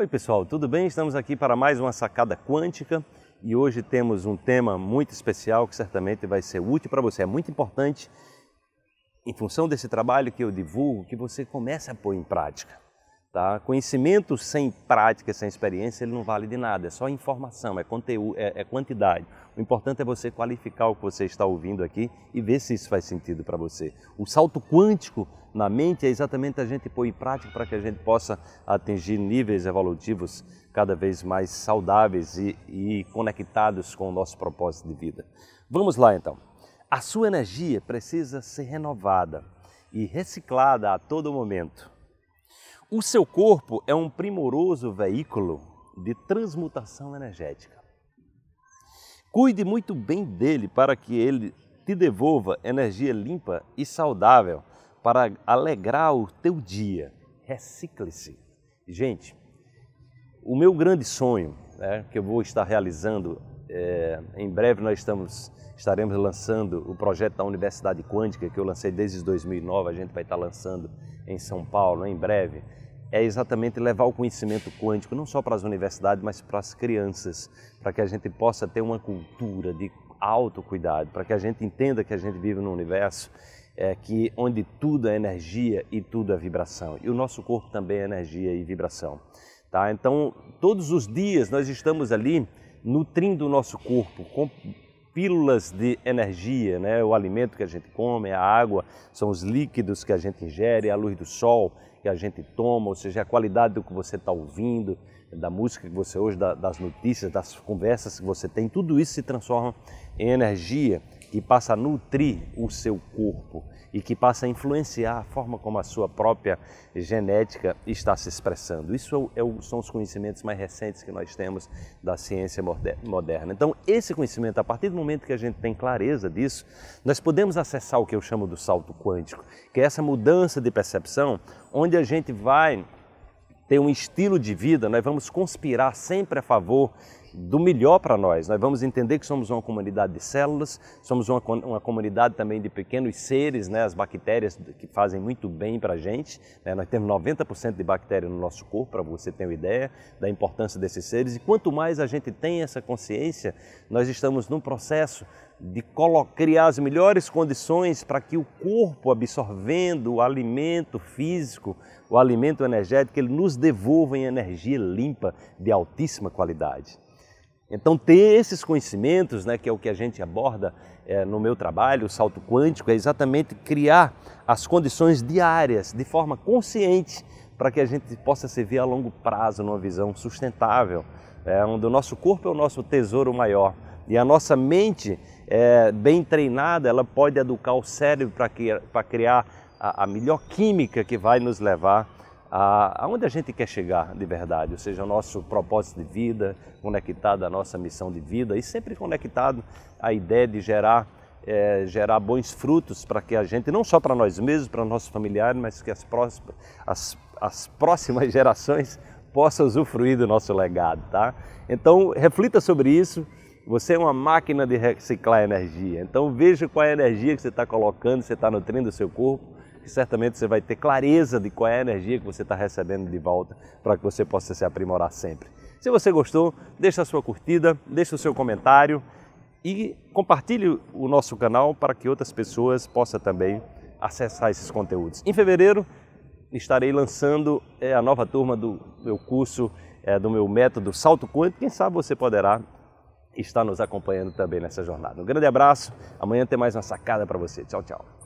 Oi, pessoal, tudo bem? Estamos aqui para mais uma sacada quântica e hoje temos um tema muito especial que certamente vai ser útil para você. É muito importante, em função desse trabalho que eu divulgo, que você comece a pôr em prática. Tá? Conhecimento sem prática, sem experiência, ele não vale de nada, é só informação, é conteúdo, é, é quantidade. O importante é você qualificar o que você está ouvindo aqui e ver se isso faz sentido para você. O salto quântico na mente é exatamente a gente pôr em prática para que a gente possa atingir níveis evolutivos cada vez mais saudáveis e, e conectados com o nosso propósito de vida. Vamos lá então. A sua energia precisa ser renovada e reciclada a todo momento. O seu corpo é um primoroso veículo de transmutação energética. Cuide muito bem dele para que ele te devolva energia limpa e saudável para alegrar o teu dia. Recicle-se. Gente, o meu grande sonho né, que eu vou estar realizando é, em breve nós estamos, estaremos lançando o projeto da Universidade Quântica, que eu lancei desde 2009, a gente vai estar lançando em São Paulo em breve. É exatamente levar o conhecimento quântico não só para as universidades, mas para as crianças, para que a gente possa ter uma cultura de autocuidado, para que a gente entenda que a gente vive num universo é, que onde tudo é energia e tudo é vibração. E o nosso corpo também é energia e vibração. Tá? Então, todos os dias nós estamos ali nutrindo o nosso corpo com pílulas de energia, né? o alimento que a gente come, a água, são os líquidos que a gente ingere, a luz do sol que a gente toma, ou seja, a qualidade do que você está ouvindo, da música que você ouve, das notícias, das conversas que você tem, tudo isso se transforma em energia que passa a nutrir o seu corpo e que passa a influenciar a forma como a sua própria genética está se expressando. Isso é o, é são os conhecimentos mais recentes que nós temos da ciência moderna. Então, esse conhecimento, a partir do momento que a gente tem clareza disso, nós podemos acessar o que eu chamo do salto quântico, que é essa mudança de percepção, onde a gente vai ter um estilo de vida, nós vamos conspirar sempre a favor do melhor para nós. Nós vamos entender que somos uma comunidade de células, somos uma, uma comunidade também de pequenos seres, né? as bactérias que fazem muito bem para a gente. Né? Nós temos 90% de bactéria no nosso corpo, para você ter uma ideia da importância desses seres. E quanto mais a gente tem essa consciência, nós estamos num processo de criar as melhores condições para que o corpo, absorvendo o alimento físico, o alimento energético, ele nos devolva em energia limpa de altíssima qualidade. Então, ter esses conhecimentos, né, que é o que a gente aborda é, no meu trabalho, o salto quântico, é exatamente criar as condições diárias de forma consciente para que a gente possa servir a longo prazo numa visão sustentável, é, onde o nosso corpo é o nosso tesouro maior e a nossa mente, é, bem treinada, ela pode educar o cérebro para criar a, a melhor química que vai nos levar aonde a gente quer chegar de verdade, ou seja, o nosso propósito de vida, conectado à nossa missão de vida e sempre conectado à ideia de gerar, é, gerar bons frutos para que a gente, não só para nós mesmos, para nossos familiares, mas que as, próximas, as, as próximas gerações possam usufruir do nosso legado, tá? Então, reflita sobre isso. Você é uma máquina de reciclar energia, então veja qual é a energia que você está colocando, você está nutrindo o seu corpo que certamente você vai ter clareza de qual é a energia que você está recebendo de volta para que você possa se aprimorar sempre. Se você gostou, deixa a sua curtida, deixa o seu comentário e compartilhe o nosso canal para que outras pessoas possam também acessar esses conteúdos. Em fevereiro estarei lançando é, a nova turma do meu curso, é, do meu método Salto Quântico. Quem sabe você poderá estar nos acompanhando também nessa jornada. Um grande abraço. Amanhã tem mais uma sacada para você. Tchau, tchau.